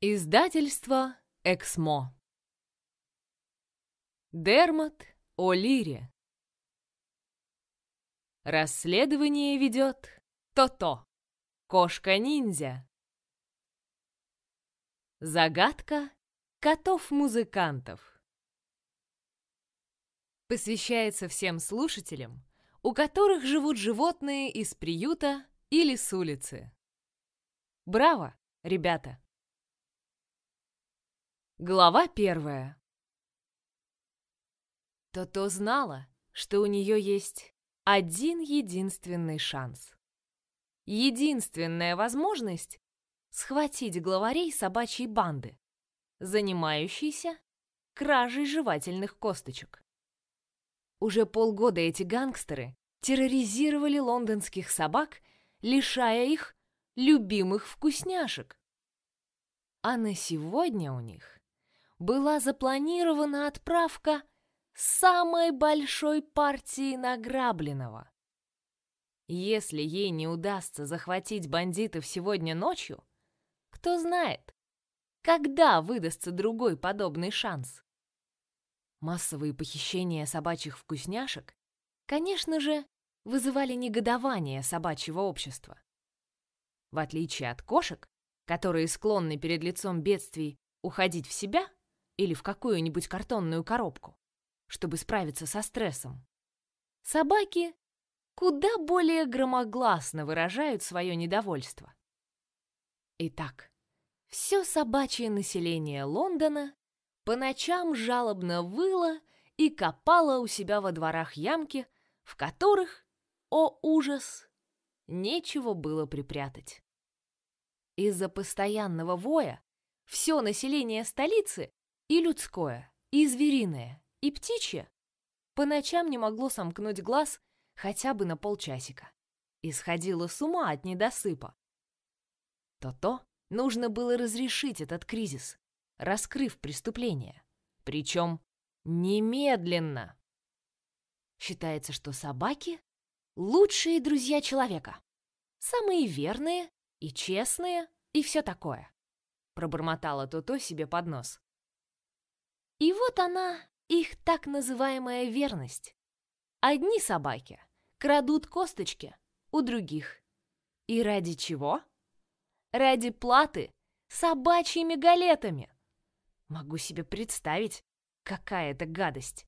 Издательство Эксмо. Дермат О'Лири. Расследование ведет То-То, кошка-ниндзя. Загадка котов-музыкантов. Посвящается всем слушателям, у которых живут животные из приюта или с улицы. Браво, ребята! Глава первая. То-то знала, что у нее есть один единственный шанс. Единственная возможность схватить главарей собачьей банды, занимающейся кражей жевательных косточек. Уже полгода эти гангстеры терроризировали лондонских собак, лишая их любимых вкусняшек. А на сегодня у них была запланирована отправка самой большой партии награбленного. Если ей не удастся захватить бандитов сегодня ночью, кто знает, когда выдастся другой подобный шанс. Массовые похищения собачьих вкусняшек, конечно же, вызывали негодование собачьего общества. В отличие от кошек, которые склонны перед лицом бедствий уходить в себя, или в какую-нибудь картонную коробку, чтобы справиться со стрессом. Собаки куда более громогласно выражают свое недовольство. Итак, все собачье население Лондона по ночам жалобно выло и копало у себя во дворах ямки, в которых, о ужас, нечего было припрятать. Из-за постоянного воя все население столицы и людское, и звериное, и птичье. По ночам не могло сомкнуть глаз хотя бы на полчасика. И с ума от недосыпа. То-то нужно было разрешить этот кризис, раскрыв преступление. Причем немедленно. Считается, что собаки — лучшие друзья человека. Самые верные и честные и все такое. Пробормотала То-то себе под нос. И вот она, их так называемая верность. Одни собаки крадут косточки у других. И ради чего? Ради платы собачьими галетами. Могу себе представить, какая это гадость.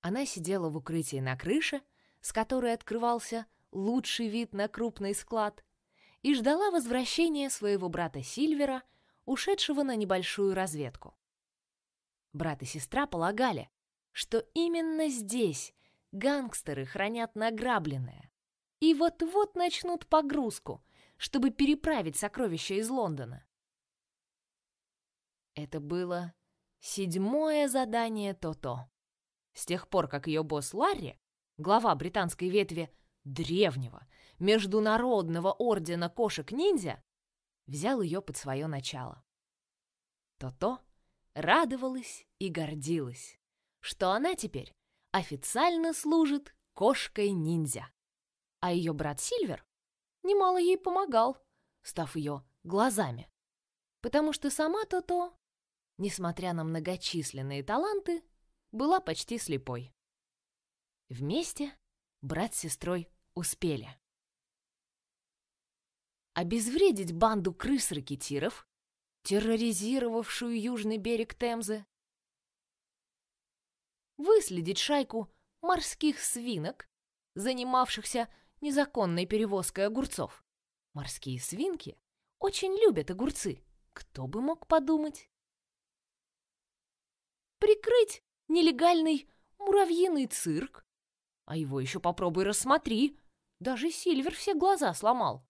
Она сидела в укрытии на крыше, с которой открывался лучший вид на крупный склад, и ждала возвращения своего брата Сильвера, ушедшего на небольшую разведку. Брат и сестра полагали, что именно здесь гангстеры хранят награбленное и вот-вот начнут погрузку, чтобы переправить сокровища из Лондона. Это было седьмое задание Тото, С тех пор, как ее босс Ларри, глава британской ветви древнего международного ордена кошек-ниндзя, взял ее под свое начало. Тото. то радовалась и гордилась, что она теперь официально служит кошкой-ниндзя. А ее брат Сильвер немало ей помогал, став ее глазами. Потому что сама То-То, несмотря на многочисленные таланты, была почти слепой. Вместе брат с сестрой успели. Обезвредить банду крыс-ракетиров терроризировавшую южный берег Темзы. Выследить шайку морских свинок, занимавшихся незаконной перевозкой огурцов. Морские свинки очень любят огурцы, кто бы мог подумать. Прикрыть нелегальный муравьиный цирк, а его еще попробуй рассмотри, даже Сильвер все глаза сломал.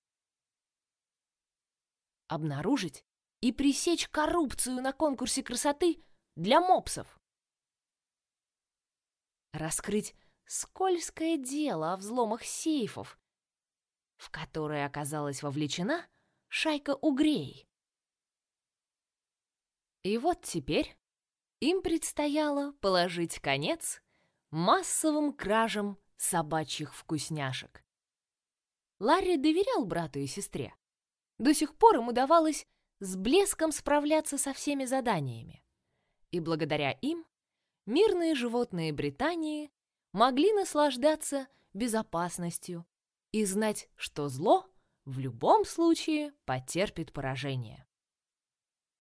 Обнаружить и пресечь коррупцию на конкурсе красоты для мопсов. Раскрыть скользкое дело о взломах сейфов, в которое оказалась вовлечена шайка угрей. И вот теперь им предстояло положить конец массовым кражам собачьих вкусняшек. Ларри доверял брату и сестре. До сих пор им удавалось с блеском справляться со всеми заданиями. И благодаря им мирные животные Британии могли наслаждаться безопасностью и знать, что зло в любом случае потерпит поражение.